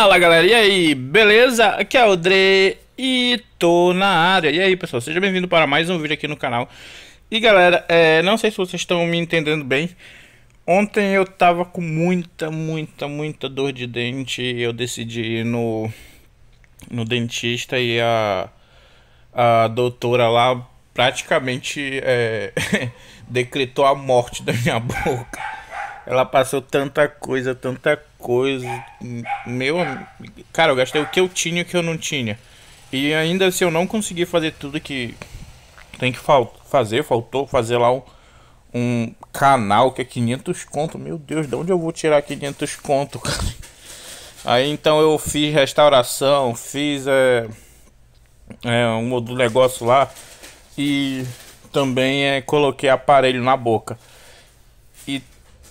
Fala galera, e aí, beleza? Aqui é o Dre e tô na área. E aí pessoal, seja bem-vindo para mais um vídeo aqui no canal. E galera, é, não sei se vocês estão me entendendo bem. Ontem eu tava com muita, muita, muita dor de dente. Eu decidi ir no, no dentista e a, a doutora lá praticamente é, decretou a morte da minha boca. Ela passou tanta coisa, tanta coisa coisa. Meu. Cara, eu gastei o que eu tinha e o que eu não tinha. E ainda se assim, eu não conseguir fazer tudo que tem que fal fazer, faltou fazer lá um, um, canal que é 500 conto. Meu Deus, de onde eu vou tirar 500 conto, cara? Aí então eu fiz restauração, fiz é, é, um outro negócio lá e também é, coloquei aparelho na boca. E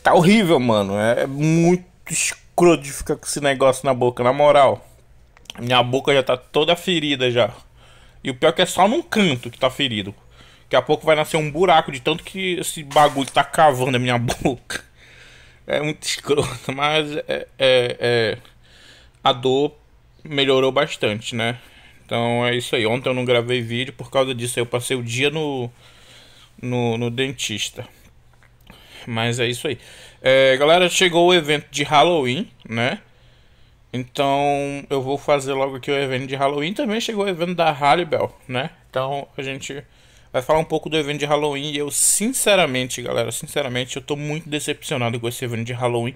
tá horrível, mano. É muito escroto de ficar com esse negócio na boca, na moral. Minha boca já tá toda ferida já. E o pior é que é só num canto que tá ferido. Daqui a pouco vai nascer um buraco de tanto que esse bagulho tá cavando a minha boca. É muito escroto, mas é, é, é... a dor melhorou bastante, né? Então é isso aí. Ontem eu não gravei vídeo por causa disso. Eu passei o dia no, no, no dentista. Mas é isso aí. É, galera, chegou o evento de Halloween, né? Então eu vou fazer logo aqui o evento de Halloween. Também chegou o evento da Hallibel, né? Então a gente vai falar um pouco do evento de Halloween. E eu, sinceramente, galera, sinceramente, eu tô muito decepcionado com esse evento de Halloween.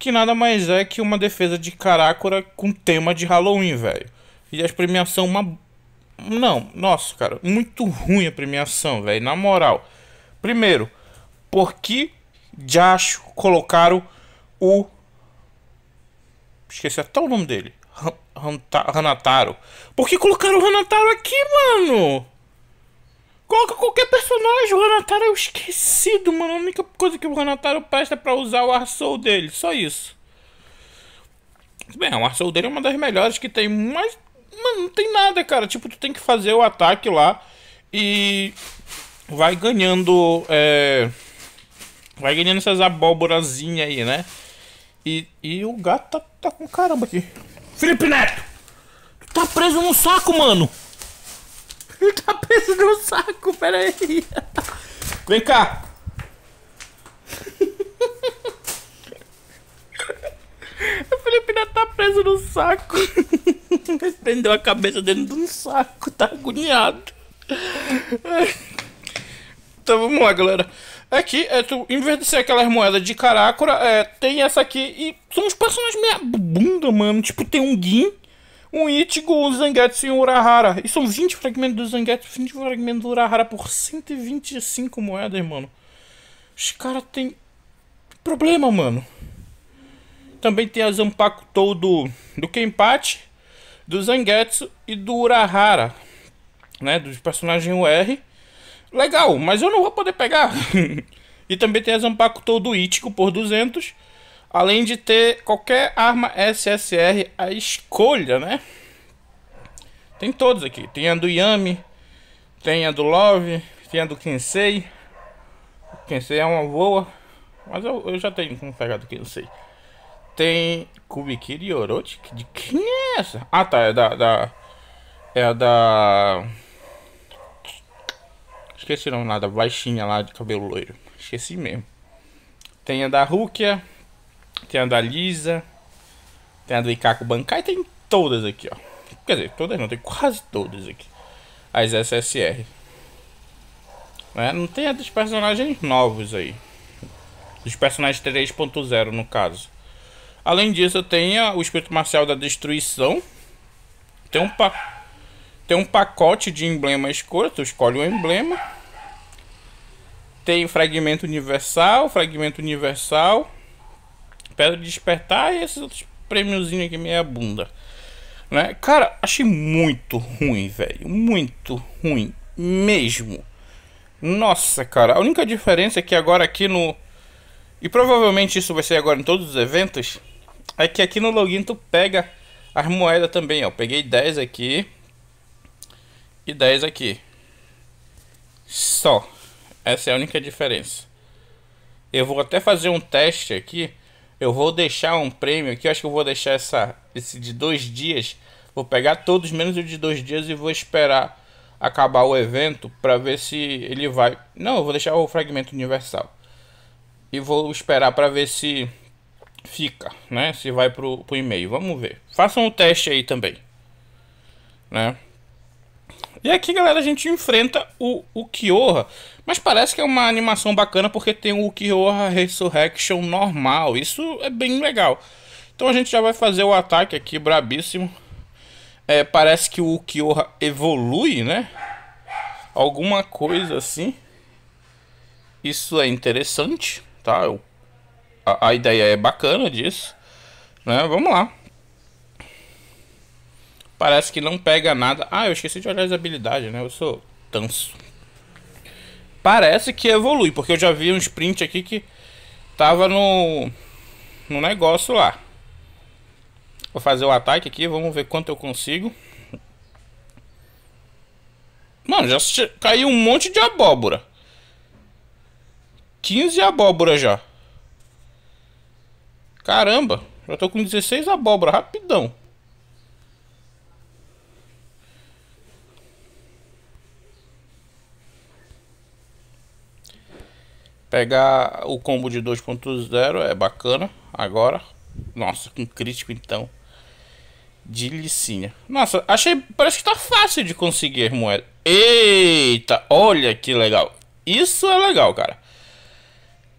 Que nada mais é que uma defesa de Karakura com tema de Halloween, velho. E as premiações, uma. Não, nossa, cara, muito ruim a premiação, velho, na moral. Primeiro, por que Jasho colocaram o. Esqueci até o nome dele. Ranataro. Hanataro. Por que colocaram o Hanataro aqui, mano? Coloca qualquer personagem. O Hanataro é esquecido, mano. A única coisa que o Hanataro presta é pra usar o Arsoul dele. Só isso. Bem, o Arsoul dele é uma das melhores que tem, mas. Mano, não tem nada, cara. Tipo, tu tem que fazer o ataque lá e vai ganhando. É Vai ganhando essas abóborazinhas aí, né? E, e o gato tá, tá com caramba aqui. Felipe Neto! Tu tá preso num saco, mano! Ele tá preso num saco, pera aí. Vem cá! O Felipe Neto tá preso no saco. Ele prendeu a cabeça dentro de um saco, tá agoniado. Então vamos lá, galera. Aqui, é, é tu, em vez de ser aquelas moedas de Karakura, é, tem essa aqui e são os personagens meia bunda, mano. Tipo, tem um Gin, um Ichigo, um Zangetsu e um Urahara. E são 20 fragmentos do Zangetsu, 20 fragmentos do Urahara por 125 moedas, mano. Os caras têm problema, mano. Também tem a Zampaku Tou do, do Kenpachi, do Zangetsu e do Urahara, né? Dos personagens UR. Legal, mas eu não vou poder pegar. e também tem a Zanpakutou todo Ítico por 200. Além de ter qualquer arma SSR à escolha, né? Tem todos aqui. Tem a do Yami, tem a do Love, tem a do Kensei. O Kensei é uma boa. Mas eu, eu já tenho como pegar do Kensei. Tem Kubikiri Orochi? De quem é essa? Ah tá, é da. da é a da. Esqueci não nada baixinha lá de cabelo loiro. Esqueci mesmo. Tem a da Rukia. Tem a da Lisa. Tem a do Ikako Bankai. Tem todas aqui, ó. Quer dizer, todas não, tem quase todas aqui. As SSR. Né? Não tem a dos personagens novos aí. Dos personagens 3.0, no caso. Além disso, tem a, o espírito marcial da destruição. Tem um pacote. Tem um pacote de emblema escolha, tu escolhe um emblema. Tem fragmento universal, fragmento universal, pedra de despertar e esses outros prêmiozinhos aqui meia bunda. Né? Cara, achei muito ruim, velho. Muito ruim mesmo. Nossa, cara, a única diferença é que agora aqui no e provavelmente isso vai ser agora em todos os eventos, é que aqui no login tu pega as moedas também, ó. Peguei 10 aqui e 10 aqui. Só. Essa é a única diferença. Eu vou até fazer um teste aqui. Eu vou deixar um prêmio aqui. Eu acho que eu vou deixar essa, esse de dois dias. Vou pegar todos menos o de dois dias e vou esperar acabar o evento para ver se ele vai. Não, eu vou deixar o fragmento universal. E vou esperar para ver se fica, né? Se vai pro, pro e-mail. Vamos ver. Façam o teste aí também, né? E aqui, galera, a gente enfrenta o Ukiyoha. Mas parece que é uma animação bacana porque tem o Ukiyoha Resurrection normal. Isso é bem legal. Então a gente já vai fazer o ataque aqui, brabíssimo. É, parece que o Ukiyoha evolui, né? Alguma coisa assim. Isso é interessante, tá? a, a ideia é bacana disso. Né? Vamos lá. Parece que não pega nada. Ah, eu esqueci de olhar as habilidades, né? Eu sou tanso. Parece que evolui, porque eu já vi um sprint aqui que tava no, no negócio lá. Vou fazer o ataque aqui, vamos ver quanto eu consigo. Mano, já caiu um monte de abóbora. 15 abóbora já. Caramba, já tô com 16 abóbora, rapidão. Pegar o combo de 2.0 é bacana. Agora, nossa, com crítico então. De licinha. Nossa, achei. Parece que tá fácil de conseguir moeda. Eita, olha que legal. Isso é legal, cara.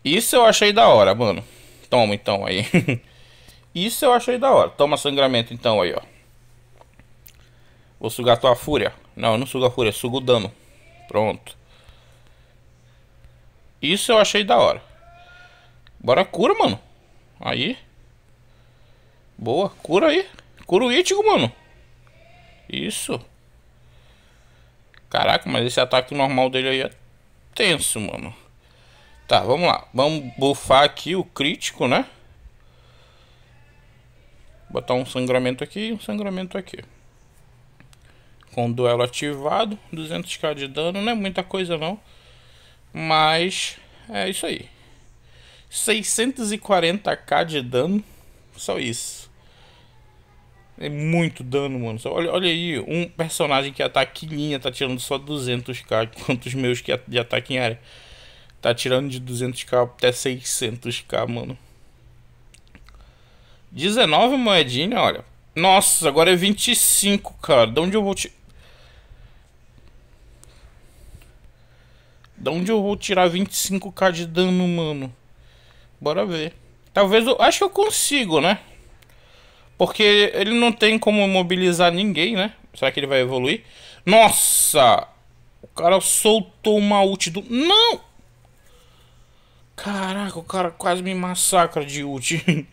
Isso eu achei da hora, mano. Toma então aí. Isso eu achei da hora. Toma sangramento então aí, ó. Vou sugar tua fúria. Não, eu não sugo a fúria, eu sugo o dano. Pronto. Isso eu achei da hora. Bora cura, mano. Aí. Boa, cura aí. Cura o Ítigo, mano. Isso. Caraca, mas esse ataque normal dele aí é tenso, mano. Tá, vamos lá. Vamos bufar aqui o crítico, né? Botar um sangramento aqui e um sangramento aqui. Com o duelo ativado, 200k de dano, não é muita coisa não. Mas é isso aí. 640k de dano. Só isso. É muito dano, mano. Só, olha, olha aí, um personagem que ataque em linha tá tirando só 200k, enquanto os meus que de ataque em área tá tirando de 200k até 600k, mano. 19 moedinha, olha. Nossa, agora é 25, cara. De onde eu vou te... Da onde eu vou tirar 25k de dano, mano? Bora ver. Talvez eu... Acho que eu consigo, né? Porque ele não tem como mobilizar ninguém, né? Será que ele vai evoluir? Nossa! O cara soltou uma ult do... Não! Caraca, o cara quase me massacra de ult.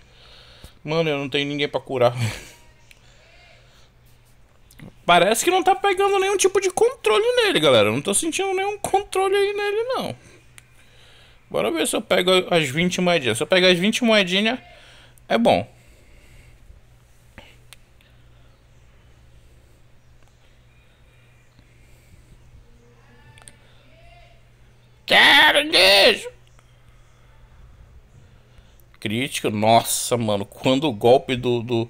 Mano, eu não tenho ninguém pra curar. Parece que não tá pegando nenhum tipo de controle nele, galera. não tô sentindo nenhum controle aí nele, não. Bora ver se eu pego as 20 moedinhas. Se eu pegar as 20 moedinhas, é bom. Quero disso! Crítico, nossa, mano. Quando o golpe do... do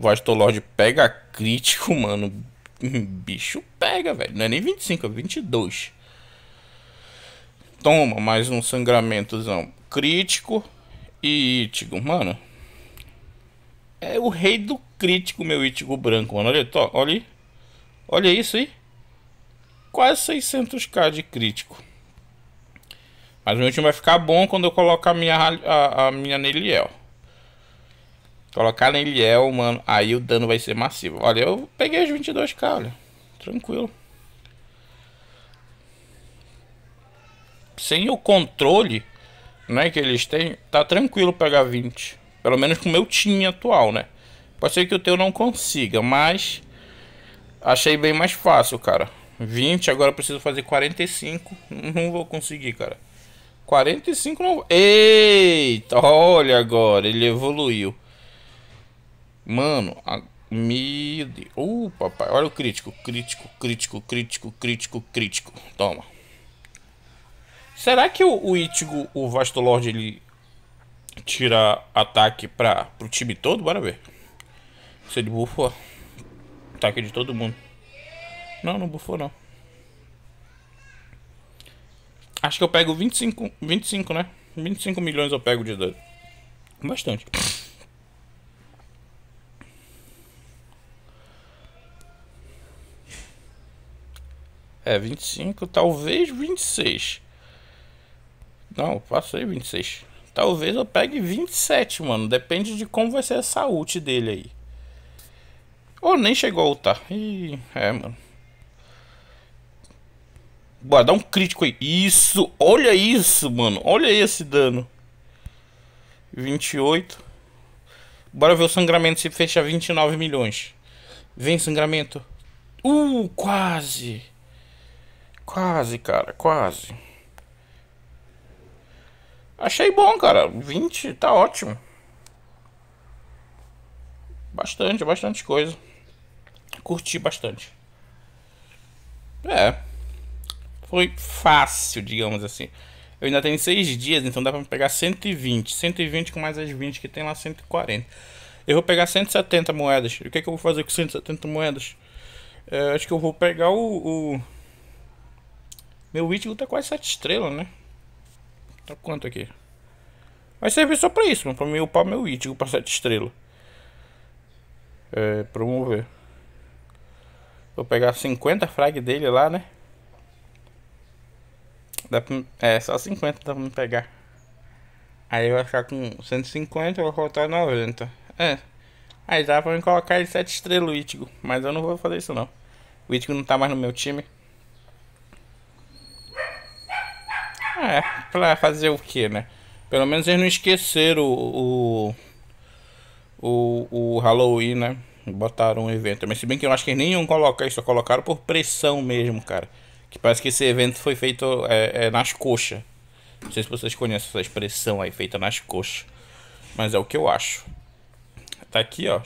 o Astrolord pega crítico, mano. Bicho pega, velho. Não é nem 25, é 22. Toma, mais um sangramentozão. Crítico e Ítigo, mano. É o rei do crítico, meu Ítigo branco, mano. Olha, tô olha Olha isso aí. Quase 600k de crítico. Mas o meu time vai ficar bom quando eu colocar a minha, a, a minha Neliel. Colocar na Eliel, mano, aí o dano vai ser massivo. Olha, eu peguei os 22k, olha. Tranquilo. Sem o controle, né, que eles têm, tá tranquilo pegar 20. Pelo menos com o meu time atual, né? Pode ser que o teu não consiga, mas... Achei bem mais fácil, cara. 20, agora eu preciso fazer 45. Não vou conseguir, cara. 45 não... Eita, olha agora, ele evoluiu. Mano, a... me. Uh, papai, olha o crítico. Crítico, crítico, crítico, crítico, crítico. Toma. Será que o, o Ichigo, o Vasto Lord, ele tira ataque para pro time todo? Bora ver. Se ele bufou. Ataque de todo mundo. Não, não bufou não. Acho que eu pego 25, 25, né? 25 milhões eu pego de dano. Bastante. É, 25, talvez 26. Não, passei 26. Talvez eu pegue 27, mano. Depende de como vai ser essa ult dele aí. Ou oh, nem chegou a ultar. Ih, é, mano. Bora, dá um crítico aí. Isso, olha isso, mano. Olha esse dano. 28. Bora ver o sangramento se fecha 29 milhões. Vem, sangramento. Uh, quase. Quase, cara, quase. Achei bom, cara. 20 tá ótimo. Bastante, bastante coisa. Curti bastante. É. Foi fácil, digamos assim. Eu ainda tenho 6 dias, então dá pra pegar 120. 120 com mais as 20 que tem lá 140. Eu vou pegar 170 moedas. O que, é que eu vou fazer com 170 moedas? É, acho que eu vou pegar o, o meu Witch tá quase 7 estrelas, né? Tá quanto aqui? Vai servir só pra isso, mano. Pra mim upar meu Ichigo pra 7 estrelas. É, promover. Vou pegar 50 frag dele lá, né? Dá pra, é, só 50 dá pra me pegar. Aí eu vou ficar com 150, eu vou voltar 90. É. Aí dá pra me colocar ele 7 estrelas o Ichigo. Mas eu não vou fazer isso, não. O Ichigo não tá mais no meu time. É, pra fazer o que, né? Pelo menos eles não esqueceram o, o, o, Halloween, né? Botaram um evento. Mas se bem que eu acho que eles nem iam colocar isso, só colocaram por pressão mesmo, cara. Que parece que esse evento foi feito é, é nas coxas. Não sei se vocês conhecem essa expressão aí, feita nas coxas. Mas é o que eu acho. Tá aqui, ó.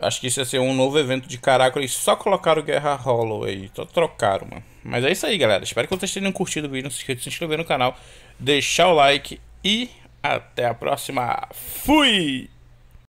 Acho que isso ia ser um novo evento de caraca. Eles só colocaram Guerra Hollow aí. Só trocaram, mano. Mas é isso aí, galera. Espero que vocês tenham curtido o vídeo. Não se esqueça de se inscrever no canal, deixar o like e até a próxima. Fui!